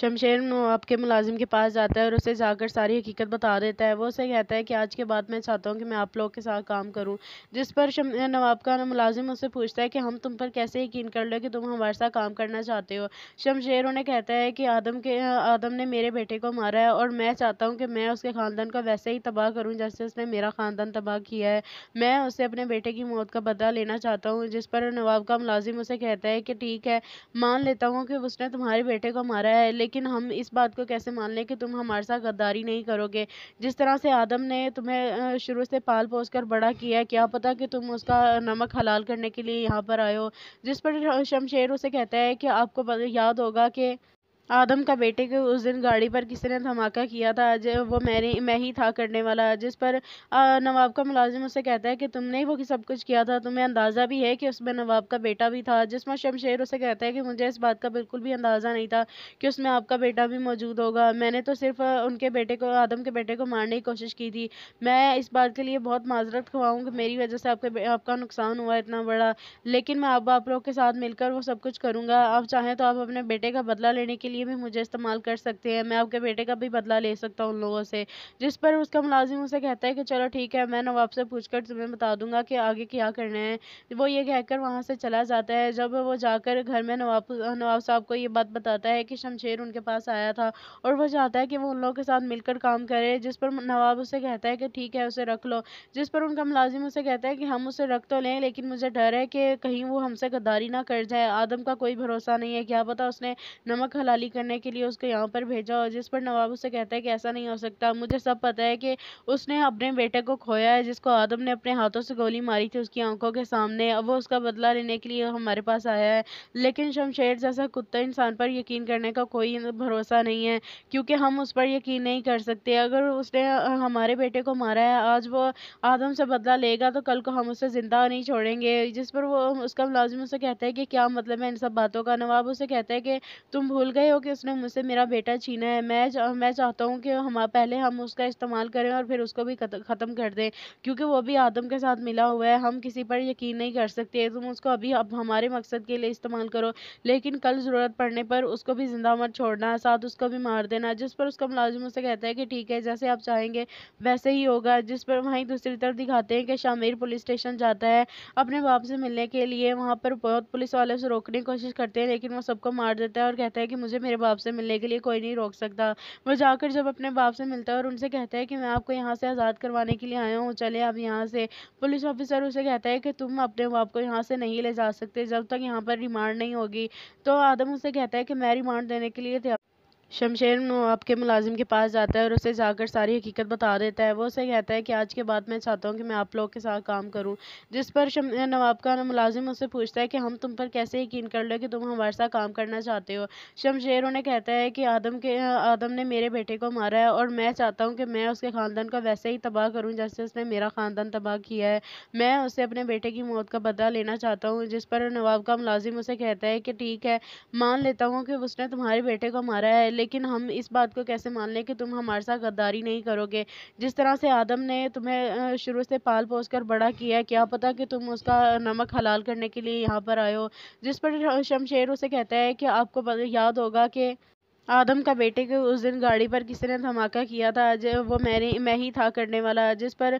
शमशेर नवाब के मुलाजिम के पास जाता है और उसे जाकर सारी हकीकत बता देता है वो उसे कहता है कि आज के बाद मैं चाहता हूँ कि मैं आप लोगों के साथ काम करूँ जिस पर शम नवाब का मुलाजिम उससे पूछता है कि हम तुम पर कैसे यकीन कर लो कि तुम हमारे साथ काम करना चाहते हो शमशेर उन्हें कहता है कि आदम के आदम ने मेरे बेटे को मारा है और मैं चाहता हूँ कि मैं उसके ख़ानदान को वैसे ही तबाह करूँ जैसे उसने मेरा ख़ानदान तबाह किया है मैं उससे अपने बेटे की मौत का बदला लेना चाहता हूँ जिस पर नवाब का मुलाजिम उसे कहता है कि ठीक है मान लेता हूँ कि उसने तुम्हारे बेटे को मारा है लेकिन हम इस बात को कैसे मान लें कि तुम हमारे साथ गद्दारी नहीं करोगे जिस तरह से आदम ने तुम्हें शुरू से पाल पोस कर बड़ा किया क्या पता कि तुम उसका नमक हलाल करने के लिए यहाँ पर आए हो जिस पर शमशेर उसे कहता है कि आपको याद होगा कि आदम का बेटे के उस दिन गाड़ी पर किसी ने धमाका किया था अजय वो मैंने मैं ही था करने वाला जिस पर नवाब का मुलाजिम उसे कहता है कि तुमने ही वो सब कुछ किया था तुम्हें अंदाज़ा भी है कि उसमें नवाब का बेटा भी था जिसमें शमशेर उसे कहता है कि मुझे इस बात का बिल्कुल भी अंदाज़ा नहीं था कि उसमें आपका बेटा भी मौजूद होगा मैंने तो सिर्फ उनके बेटे को आदम के बेटे को मारने की कोशिश की थी मैं इस बात के लिए बहुत माजरत खुवाऊँ कि मेरी वजह से आपके आपका नुकसान हुआ इतना बड़ा लेकिन मैं अब आप लोग के साथ मिलकर वो सब कुछ करूँगा आप चाहें तो आप अपने बेटे का बदला लेने के लिए लिए भी मुझे इस्तेमाल कर सकते हैं मैं आपके बेटे का भी बदला ले सकता हूँ उन लोगों से जिस पर उसका मुलाजिम उसे कहता है कि चलो ठीक है मैं नवाब से पूछ कर तुम्हें बता दूंगा कि आगे क्या करना है वो ये कहकर वहाँ से चला जाता है जब वो जाकर घर में नवाब नवाब साहब को ये बात बताता है कि शमशेर उनके पास आया था और वो चाहता है कि वो उन लोगों के साथ मिलकर काम करे जिस पर नवाब उसे कहता है कि ठीक है उसे रख लो जिस पर उनका मुलाजिम उसे कहता है कि हम उसे रख तो लें लेकिन मुझे डर है कि कहीं वो हमसे गद्दारी ना कर जाए आदम का कोई भरोसा नहीं है क्या पता उसने नमक हलाली खाली करने के लिए उसको यहाँ पर भेजा और जिस पर नवाब उसे कहता है कि ऐसा नहीं हो सकता मुझे सब पता है कि उसने अपने बेटे को खोया है जिसको आदम ने अपने हाथों से गोली मारी थी उसकी आंखों के सामने अब वो उसका बदला लेने के लिए हमारे पास आया है लेकिन शमशेर जैसा कुत्ता इंसान पर यकीन करने का कोई भरोसा नहीं है क्योंकि हम उस पर यकीन नहीं कर सकते अगर उसने हमारे बेटे को मारा है आज वो आदम से बदला लेगा तो कल को हम उसे ज़िंदा नहीं छोड़ेंगे जिस पर वो उसका मुलाजिम उसे कहता है कि क्या मतलब है इन सब बातों का नवाब उसे कहता है कि तुम भूल गए कि उसने मुझसे मेरा बेटा छीना है मैं जा, मैं चाहता हूँ कि हम पहले हम उसका इस्तेमाल करें और फिर उसको भी ख़त्म कर दें क्योंकि वो भी आदम के साथ मिला हुआ है हम किसी पर यकीन नहीं कर सकते तुम उसको अभी अब हमारे मकसद के लिए इस्तेमाल करो लेकिन कल ज़रूरत पड़ने पर उसको भी ज़िंदा मत छोड़ना साथ उसको भी मार देना जिस पर उसका मुलाजिम उससे कहता है कि ठीक है जैसे आप चाहेंगे वैसे ही होगा जिस पर वहीं दूसरी तरफ दिखाते हैं कि शामिर पुलिस स्टेशन जाता है अपने बाप से मिलने के लिए वहाँ पर बहुत पुलिस वाले उसे रोकने की कोशिश करते हैं लेकिन वो सबको मार देता है और कहता है कि मुझे मेरे बाप से मिलने के लिए कोई नहीं रोक सकता वो जाकर जब अपने बाप से मिलता है और उनसे कहता है कि मैं आपको यहाँ से आज़ाद करवाने के लिए आया हूँ चले आप यहाँ से पुलिस ऑफिसर उसे कहता है कि तुम अपने बाप को यहाँ से नहीं ले जा सकते जब तक यहाँ पर रिमांड नहीं होगी तो आदम उसे कहता है कि मैं रिमांड देने के लिए तैयार शमशेर नवाब के मुलाजिम के पास जाता है और उसे जाकर सारी हकीकत बता देता है वो उसे कहता है कि आज के बाद मैं चाहता हूँ कि मैं आप लोगों के साथ काम करूँ जिस पर नवाब का मुलाजिम उससे पूछता है कि हम तुम पर कैसे यकीन कर लो कि तुम हमारे साथ काम करना चाहते हो शमशेर उन्हें कहता है कि आदम के आदम ने मेरे बेटे को मारा है और मैं चाहता हूँ कि मैं उसके ख़ानदान को वैसे ही तबाह करूँ जैसे उसने मेरा ख़ानदान तबाह किया है मैं उससे अपने बेटे की मौत का बदला लेना चाहता हूँ जिस पर नवाब का मुलाजिम उसे कहता है कि ठीक है मान लेता हूँ कि उसने तुम्हारे बेटे को मारा है लेकिन हम इस बात को कैसे मान लें कि तुम हमारे साथ गद्दारी नहीं करोगे जिस तरह से आदम ने तुम्हें शुरू से पाल पोस कर बड़ा किया क्या पता कि तुम उसका नमक हलाल करने के लिए यहाँ पर आए हो जिस पर शमशेर उसे कहता है कि आपको याद होगा कि आदम का बेटे के उस दिन गाड़ी पर किसी ने धमाका किया था आज वो मैंने मैं ही था करने वाला जिस पर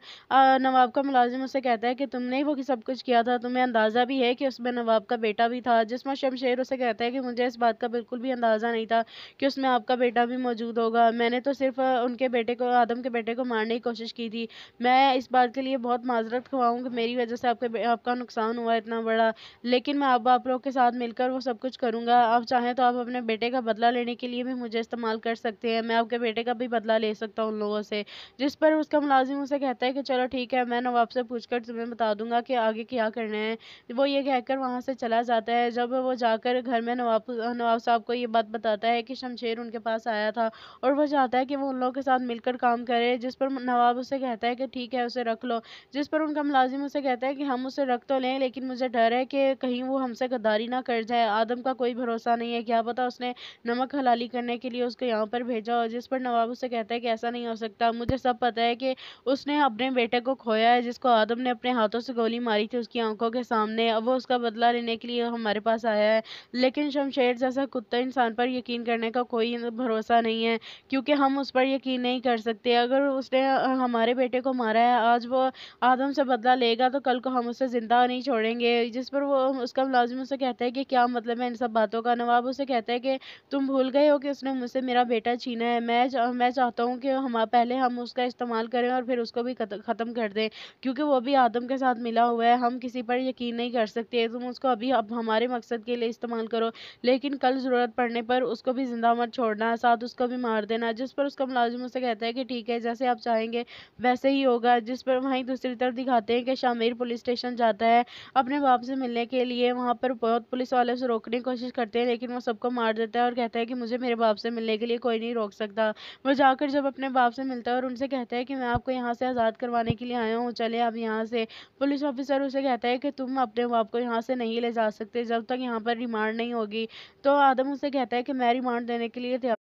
नवाब का मुलाजिम उसे कहता है कि तुमने ही वो सब कुछ किया था तुम्हें अंदाज़ा भी है कि उसमें नवाब का बेटा भी था जिसमें शमशेर उसे कहता है कि मुझे इस बात का बिल्कुल भी अंदाज़ा नहीं था कि उसमें आपका बेटा भी मौजूद होगा मैंने तो सिर्फ उनके बेटे को आदम के बेटे को मारने की कोशिश की थी मैं इस बात के लिए बहुत माजरत खुआऊँ कि मेरी वजह से आपके आपका नुकसान हुआ इतना बड़ा लेकिन मैं अब आप लोग के साथ मिलकर वो सब कुछ करूँगा आप चाहें तो आप अपने बेटे का बदला लेने के लिए लिए भी मुझे इस्तेमाल कर सकते हैं मैं आपके बेटे का भी बदला ले सकता हूँ उन लोगों से जिस पर उसका मुलाजिम उसे कहता है कि चलो ठीक है मैं नवाब से पूछ कर तुम्हें बता दूंगा कि आगे क्या करना है वो ये कहकर वहाँ से चला जाता है जब वो जाकर घर में नवाब नवाब साहब को ये बात बताता है कि शमशेर उनके पास आया था और वह चाहता है कि वो उन लोगों के साथ मिलकर काम करे जिस पर नवाब उसे कहता है कि ठीक है उसे रख लो जिस पर उनका मुलाजिम उसे कहता है कि हम उसे रख तो लें लेकिन मुझे डर है कि कहीं वो हमसे गद्दारी ना कर जाए आदम का कोई भरोसा नहीं है क्या पता उसने नमक हलाली खाली करने के लिए उसको यहाँ पर भेजा और जिस पर नवाब उससे कहता है कि ऐसा नहीं हो सकता मुझे सब पता है कि उसने अपने बेटे को खोया है जिसको आदम ने अपने हाथों से गोली मारी थी उसकी आंखों के सामने अब वो उसका बदला लेने के लिए हमारे पास आया है लेकिन शमशेर जैसा कुत्ता इंसान पर यकीन करने का कोई भरोसा नहीं है क्योंकि हम उस पर यकीन नहीं कर सकते अगर उसने हमारे बेटे को मारा है आज वो आदम से बदला लेगा तो कल को हम उसे ज़िंदा नहीं छोड़ेंगे जिस पर वो उसका मुलाजिम उसे कहता है कि क्या मतलब है इन सब बातों का नवाब उसे कहता है कि तुम भूल गए हो कि उसने मुझसे मेरा बेटा छीना है मैं चा, मैं चाहता हूँ कि हम पहले हम उसका इस्तेमाल करें और फिर उसको भी ख़त्म कर दें क्योंकि वो भी आदम के साथ मिला हुआ है हम किसी पर यकीन नहीं कर सकते तुम उसको अभी अब हमारे मकसद के लिए इस्तेमाल करो लेकिन कल ज़रूरत पड़ने पर उसको भी ज़िंदा मत छोड़ना साथ उसको भी मार देना जिस पर उसका मुलाजिम उससे कहता है कि ठीक है जैसे आप चाहेंगे वैसे ही होगा जिस पर वहीं दूसरी तरफ दिखाते हैं कि शामिर पुलिस स्टेशन जाता है अपने बाप से मिलने के लिए वहाँ पर बहुत पुलिस वाले उसे रोकने की कोशिश करते हैं लेकिन वो सबको मार देता है और कहता है कि मुझे मेरे बाप से मिलने के लिए कोई नहीं रोक सकता वो जाकर जब अपने बाप से मिलता है और उनसे कहता है कि मैं आपको यहाँ से आज़ाद करवाने के लिए आया हूँ चले आप यहाँ से पुलिस ऑफिसर उसे कहता है कि तुम अपने बाप को यहाँ से नहीं ले जा सकते जब तक यहाँ पर रिमांड नहीं होगी तो आदम उसे कहता है कि मैं रिमांड देने के लिए तैयार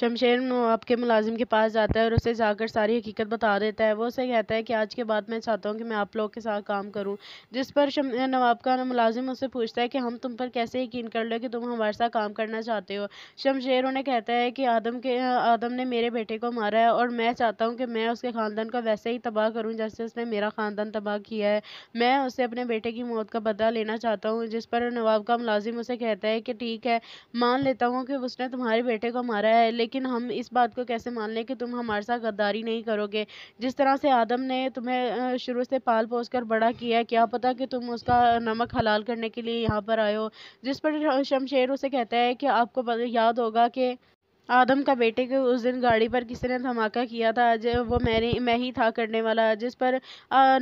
शमशेर नवाब के मुलाजिम के पास जाता है और उसे जाकर सारी हकीकत बता देता है वो उसे कहता है कि आज के बाद मैं चाहता हूँ कि मैं आप लोगों के साथ काम करूँ जिस पर नवाब का मुलाजिम उससे पूछता है कि हम तुम पर कैसे यकीन कर लो कि तुम हमारे साथ काम करना चाहते हो शमशेर उन्हें कहता है कि आदम के आदम ने मेरे बेटे को मारा है और मैं चाहता हूँ कि मैं उसके ख़ानदान का वैसे ही तबाह करूँ जैसे उसने मेरा ख़ानदान तबाह किया है मैं उससे अपने बेटे की मौत का बदला लेना चाहता हूँ जिस पर नवाब का मुलाजिम उसे कहता है कि ठीक है मान लेता हूँ कि उसने तुम्हारे बेटे को मारा है लेकिन हम इस बात को कैसे मान लें कि तुम हमारे साथ गद्दारी नहीं करोगे जिस तरह से आदम ने तुम्हें शुरू से पाल पोस कर बड़ा किया क्या पता कि तुम उसका नमक हलाल करने के लिए यहाँ पर आए हो जिस पर शमशेर उसे कहता है कि आपको याद होगा कि आदम का बेटे के उस दिन गाड़ी पर किसी ने धमाका किया था आज वो मैंने मैं ही था करने वाला जिस पर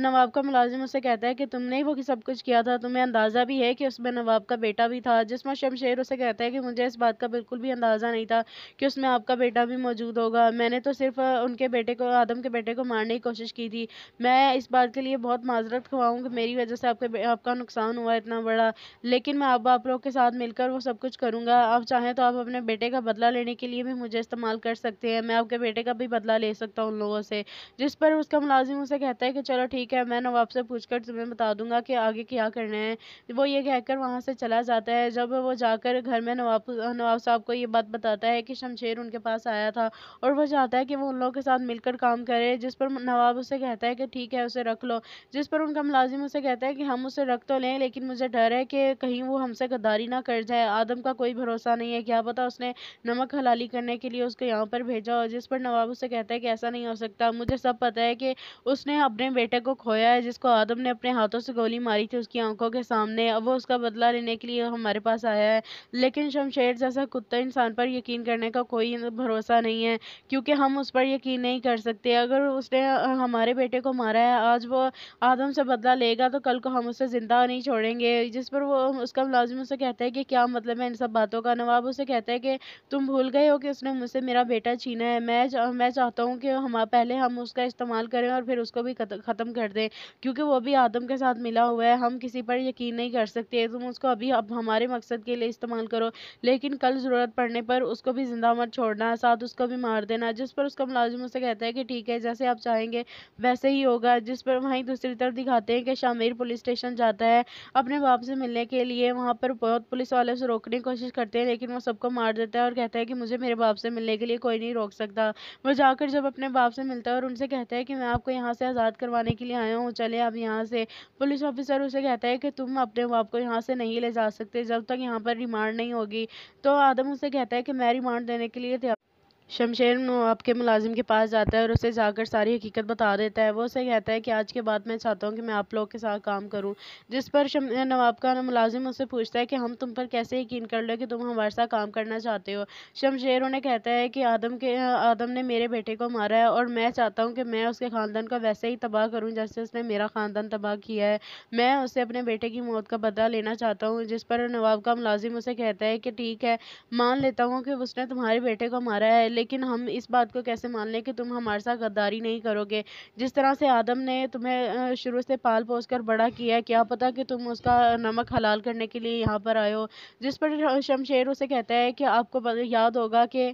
नवाब का मुलाजिम उससे कहता है कि तुमने ही वो सब कुछ किया था तुम्हें अंदाज़ा भी है कि उसमें नवाब का बेटा भी था जिसमें शमशेर उसे कहता है कि मुझे इस बात का बिल्कुल भी अंदाज़ा नहीं था कि उसमें आपका बेटा भी मौजूद होगा मैंने तो सिर्फ उनके बेटे को आदम के बेटे को मारने की कोशिश की थी मैं इस बात के लिए बहुत माजरत खुआऊँ कि मेरी वजह से आपके आपका नुकसान हुआ इतना बड़ा लेकिन मैं अब आप लोग के साथ मिलकर वो सब कुछ करूँगा आप चाहें तो आप अपने बेटे का बदला लेने के लिए लिए भी मुझे इस्तेमाल कर सकते हैं मैं आपके बेटे का भी बदला ले सकता हूँ उन लोगों से जिस पर उसका मुलाजिम उसे कहता है कि चलो ठीक है मैं नवाब से पूछ कर तुम्हें बता दूंगा कि आगे क्या करना है वो ये कहकर वहाँ से चला जाता है जब वो जाकर घर में नवाब नवाब साहब को ये बात बताता है कि शमशेर उनके पास आया था और वो चाहता है कि वो उन लोगों के साथ मिलकर काम करे जिस पर नवाब उसे कहता है कि ठीक है उसे रख लो जिस पर उनका मुलाजिम उसे कहता है कि हम उसे रख तो लें लेकिन मुझे डर है कि कहीं वो हमसे गद्दारी ना कर जाए आदम का कोई भरोसा नहीं है क्या पता उसने नमक हलाली पार्टी करने के लिए उसको यहाँ पर भेजा और जिस पर नवाब उससे कहता है कि ऐसा नहीं हो सकता मुझे सब पता है कि उसने अपने बेटे को खोया है जिसको आदम ने अपने हाथों से गोली मारी थी उसकी आंखों के सामने अब वो उसका बदला लेने के लिए हमारे पास आया है लेकिन शमशेर जैसा कुत्ता इंसान पर यकीन करने का कोई भरोसा नहीं है क्योंकि हम उस पर यकीन नहीं कर सकते अगर उसने हमारे बेटे को मारा है आज वो आदम से बदला लेगा तो कल को हम उसे ज़िंदा नहीं छोड़ेंगे जिस पर वो उसका मुलाजिम उसे कहता है कि क्या मतलब है इन सब बातों का नवाब उसे कहता है कि तुम भूल गए हो हो कि उसने मुझसे मेरा बेटा छीना है मैं चा, मैं चाहता हूँ कि हम पहले हम उसका इस्तेमाल करें और फिर उसको भी ख़त्म कर दें क्योंकि वो भी आदम के साथ मिला हुआ है हम किसी पर यकीन नहीं कर सकते तुम उसको अभी अब हमारे मकसद के लिए इस्तेमाल करो लेकिन कल ज़रूरत पड़ने पर उसको भी ज़िंदा मत छोड़ना साथ उसको भी मार देना जिस पर उसका मुलाजिम उससे कहता है कि ठीक है जैसे आप चाहेंगे वैसे ही होगा जिस पर वहीं दूसरी तरफ दिखाते हैं कि शामिर पुलिस स्टेशन जाता है अपने बाप से मिलने के लिए वहाँ पर बहुत पुलिस वाले उसे रोकने की कोशिश करते हैं लेकिन वो सबको मार देता है और कहता है कि मुझे मेरे बाप से मिलने के लिए कोई नहीं रोक सकता वो जाकर जब अपने बाप से मिलता है और उनसे कहता है कि मैं आपको यहाँ से आज़ाद करवाने के लिए आया हूँ चले आप यहाँ से पुलिस ऑफिसर उसे कहता है कि तुम अपने बाप को यहाँ से नहीं ले जा सकते जब तक यहाँ पर रिमांड नहीं होगी तो आदम उसे कहता है कि मैं रिमांड देने के लिए शमशेर नवाब के मुलाजिम के पास जाता है और उसे जाकर सारी हकीकत बता देता है वो उसे कहता है कि आज के बाद मैं चाहता हूँ कि मैं आप लोगों के साथ काम करूँ जिस पर शम नवाब का मुलाजिम उससे पूछता है कि हम तुम पर कैसे यकीन कर लो कि तुम हमारे साथ काम करना चाहते हो शमशेर उन्हें कहता है कि आदम के आदम ने मेरे बेटे को मारा है और मैं चाहता हूँ कि मैं उसके ख़ानदान का वैसे ही तबाह करूँ जैसे उसने मेरा ख़ानदान तबाह किया है मैं उससे अपने बेटे की मौत का बदला लेना चाहता हूँ जिस पर नवाब का मुलाजिम उसे कहता है कि ठीक है मान लेता हूँ कि उसने तुम्हारे बेटे को मारा है लेकिन हम इस बात को कैसे मान लें कि तुम हमारे साथ गद्दारी नहीं करोगे जिस तरह से आदम ने तुम्हें शुरू से पाल पोस कर बड़ा किया क्या पता कि तुम उसका नमक हलाल करने के लिए यहाँ पर आए हो जिस पर शमशेर उसे कहता है कि आपको याद होगा कि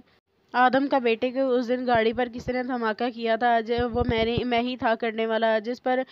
आदम का बेटे के उस दिन गाड़ी पर किसी ने धमाका किया था आज वो मेरे मैं ही था करने वाला जिस पर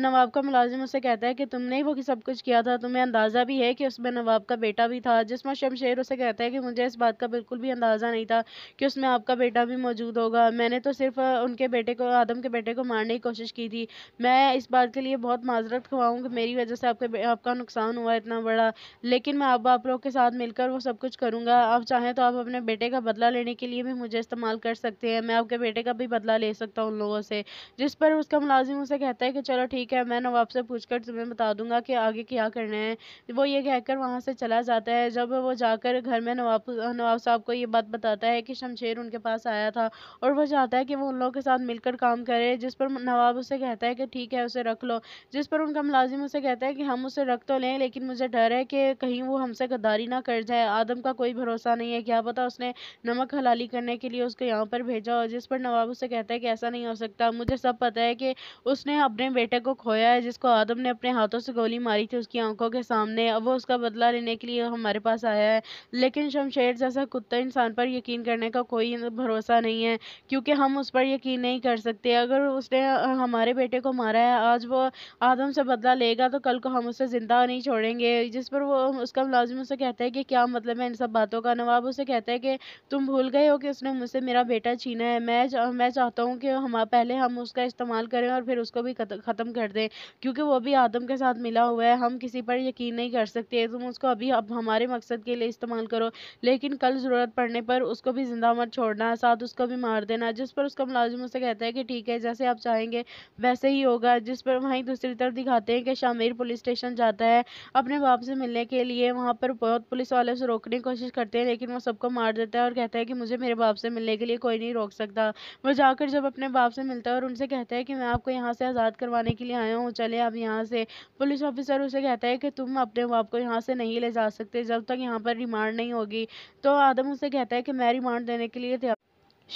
नवाब का मुलाजिम उससे कहता है कि तुमने ही वो सब कुछ किया था तुम्हें अंदाज़ा भी है कि उसमें नवाब का बेटा भी था जिसमें शमशेर उसे कहता है कि मुझे इस बात का बिल्कुल भी अंदाज़ा नहीं था कि उसमें आपका बेटा भी मौजूद होगा मैंने तो सिर्फ उनके बेटे को आदम के बेटे को मारने की कोशिश की थी मैं इस बात के लिए बहुत माजरत खुआऊँ कि मेरी वजह से आपके आपका नुकसान हुआ इतना बड़ा लेकिन मैं अब आप लोग के साथ मिलकर वो सब कुछ करूँगा आप चाहें तो आप अपने बेटे का बदला लेने के लिए लिए भी मुझे इस्तेमाल कर सकते हैं मैं आपके बेटे का भी बदला ले सकता हूँ उन लोगों से जिस पर उसका मुलाजिम उसे कहता है कि चलो ठीक है मैं नवाब से पूछ कर तुम्हें बता दूंगा कि आगे क्या करना है वो ये कहकर वहाँ से चला जाता है जब वो जाकर घर में नवाब नवाब साहब को ये बात बताता है कि शमशेर उनके पास आया था और वो चाहता है कि वो उन लोगों के साथ मिलकर काम करे जिस पर नवाब उसे कहता है कि ठीक है उसे रख लो जिस पर उनका मुलाजिम उसे कहता है कि हम उसे रख तो लें लेकिन मुझे डर है कि कहीं वो हमसे गद्दारी ना कर जाए आदम का कोई भरोसा नहीं है क्या पता उसने नमक हलाली शादी करने के लिए उसको यहाँ पर भेजा और जिस पर नवाब उससे कहता है कि ऐसा नहीं हो सकता मुझे सब पता है कि उसने अपने बेटे को खोया है जिसको आदम ने अपने हाथों से गोली मारी थी उसकी आंखों के सामने अब वो उसका बदला लेने के लिए हमारे पास आया है लेकिन शमशेर जैसा कुत्ता इंसान पर यकीन करने का कोई भरोसा नहीं है क्योंकि हम उस पर यकीन नहीं कर सकते अगर उसने हमारे बेटे को मारा है आज वो आदम से बदला लेगा तो कल को हम उसे ज़िंदा नहीं छोड़ेंगे जिस पर वो उसका मुलाजिम उसे कहता है कि क्या मतलब है इन सब बातों का नवाब उसे कहता है कि तुम भूल गए हो हो कि उसने मुझसे मेरा बेटा छीना है मैं चा, मैं चाहता हूँ कि हम पहले हम उसका इस्तेमाल करें और फिर उसको भी ख़त्म कर दें क्योंकि वो भी आदम के साथ मिला हुआ है हम किसी पर यकीन नहीं कर सकते तुम उसको अभी अब हमारे मकसद के लिए इस्तेमाल करो लेकिन कल ज़रूरत पड़ने पर उसको भी ज़िंदा मत छोड़ना साथ उसको भी मार देना जिस पर उसका मुलाजिम उससे कहता है कि ठीक है जैसे आप चाहेंगे वैसे ही होगा जिस पर वहीं दूसरी तरफ दिखाते हैं कि शामिर पुलिस स्टेशन जाता है अपने बाप से मिलने के लिए वहाँ पर बहुत पुलिस वाले उसे रोकने की कोशिश करते हैं लेकिन वो सबको मार देता है और कहता है कि मुझे मेरे बाप से मिलने के लिए कोई नहीं रोक सकता वो जाकर जब अपने बाप से मिलता है और उनसे कहता है कि मैं आपको यहाँ से आज़ाद करवाने के लिए आया हूँ चले आप यहाँ से पुलिस ऑफिसर उसे कहता है कि तुम अपने बाप को यहाँ से नहीं ले जा सकते जब तक यहाँ पर रिमांड नहीं होगी तो आदम उसे कहता है कि मैं रिमांड देने के लिए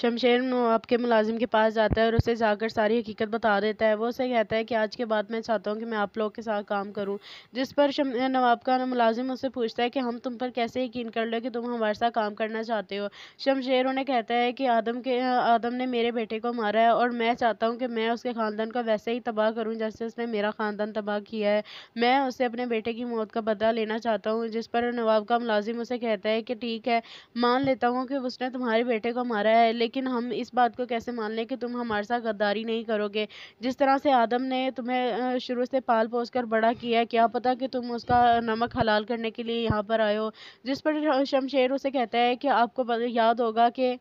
शमशेर नवाब के मुलाजिम के पास जाता है और उसे जाकर सारी हकीकत बता देता है वो उसे कहता है कि आज के बाद मैं चाहता हूँ कि मैं आप लोगों के साथ काम करूँ जिस पर शम नवाब का मुलाजिम उससे पूछता है कि हम तुम पर कैसे यकीन कर लो कि तुम हमारे साथ काम करना चाहते हो शमशेर उन्हें कहता है कि आदम के आदम ने मेरे बेटे को मारा है और मैं चाहता हूँ कि मैं उसके ख़ानदान का वैसे ही तबाह करूँ जैसे उसने मेरा ख़ानदान तबाह किया है मैं उससे अपने बेटे की मौत का बदला लेना चाहता हूँ जिस पर नवाब का मुलाजिम उसे कहता है कि ठीक है मान लेता हूँ कि उसने तुम्हारे बेटे को मारा है लेकिन हम इस बात को कैसे मान लें कि तुम हमारे साथ गद्दारी नहीं करोगे जिस तरह से आदम ने तुम्हें शुरू से पाल पोस कर बड़ा किया क्या पता कि तुम उसका नमक हलाल करने के लिए यहाँ पर आए हो जिस पर शमशेर उसे कहता है कि आपको याद होगा कि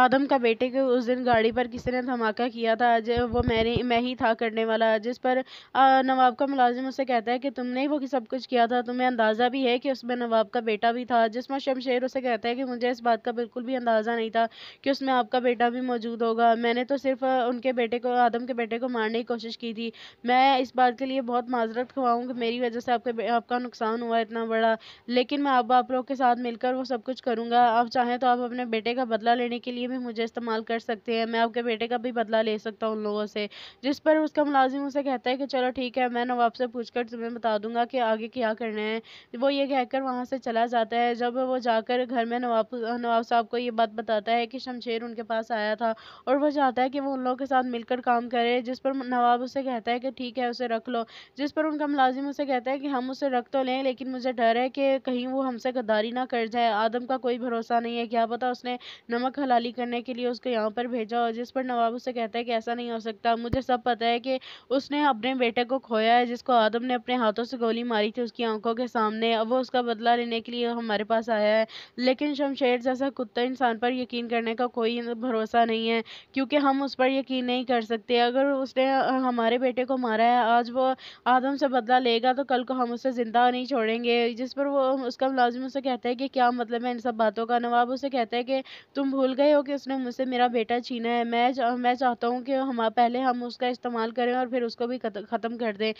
आदम का बेटे के उस दिन गाड़ी पर किसी ने धमाका किया था आज वो मेरे मैं ही था करने वाला जिस पर नवाब का मुलाजिम उससे कहता है कि तुमने ही वो सब कुछ किया था तुम्हें अंदाज़ा भी है कि उसमें नवाब का बेटा भी था जिसमें शमशेर उसे कहता है कि मुझे इस बात का बिल्कुल भी अंदाज़ा नहीं था कि उसमें आपका बेटा भी मौजूद होगा मैंने तो सिर्फ उनके बेटे को आदम के बेटे को मारने की कोशिश की थी मैं इस बात के लिए बहुत माजरत खुआऊँ कि मेरी वजह से आपके आपका नुकसान हुआ इतना बड़ा लेकिन मैं अब आप लोग के साथ मिलकर वो सब कुछ करूँगा आप चाहें तो आप अपने बेटे का बदला लेने के लिए ये भी मुझे इस्तेमाल कर सकते हैं मैं आपके बेटे का भी बदला ले सकता हूँ उन लोगों से जिस पर उसका मुलाजिम उसे कहता है कि चलो ठीक है मैं नवाब से पूछ कर तुम्हें बता दूंगा कि आगे क्या करना है वो ये कहकर वहाँ से चला जाता है जब वो जाकर घर में नवाब नवाब साहब को ये बात बताता है कि शमशेर उनके पास आया था और वह चाहता है कि वो उन लोगों के साथ मिलकर काम करे जिस पर नवाब उसे कहता है कि ठीक है उसे रख लो जिस पर उनका मुलाजिम उसे कहता है कि हम उसे रख तो लें लेकिन मुझे डर है कि कहीं वो हमसे गद्दारी ना कर जाए आदम का कोई भरोसा नहीं है क्या पता उसने नमक हलाली सही करने के लिए उसको यहाँ पर भेजा और जिस पर नवाब उसे कहता है कि ऐसा नहीं हो सकता मुझे सब पता है कि उसने अपने बेटे को खोया है जिसको आदम ने अपने हाथों से गोली मारी थी उसकी आंखों के सामने अब वो उसका बदला लेने के लिए हमारे पास आया है लेकिन शमशेर जैसा कुत्ता इंसान पर यकीन करने का कोई भरोसा नहीं है क्योंकि हम उस पर यकीन नहीं कर सकते अगर उसने हमारे बेटे को मारा है आज वो आदम से बदला लेगा तो कल को हम उसे ज़िंदा नहीं छोड़ेंगे जिस पर वो उसका मुलाजिम उसे कहता है कि क्या मतलब है इन सब बातों का नवाब उसे कहता है कि तुम भूल गए हो कि उसने मुझसे मेरा बेटा छीना है मैं मैं चाहता हूँ कि हम पहले हम उसका इस्तेमाल करें और फिर उसको भी ख़त्म कर दें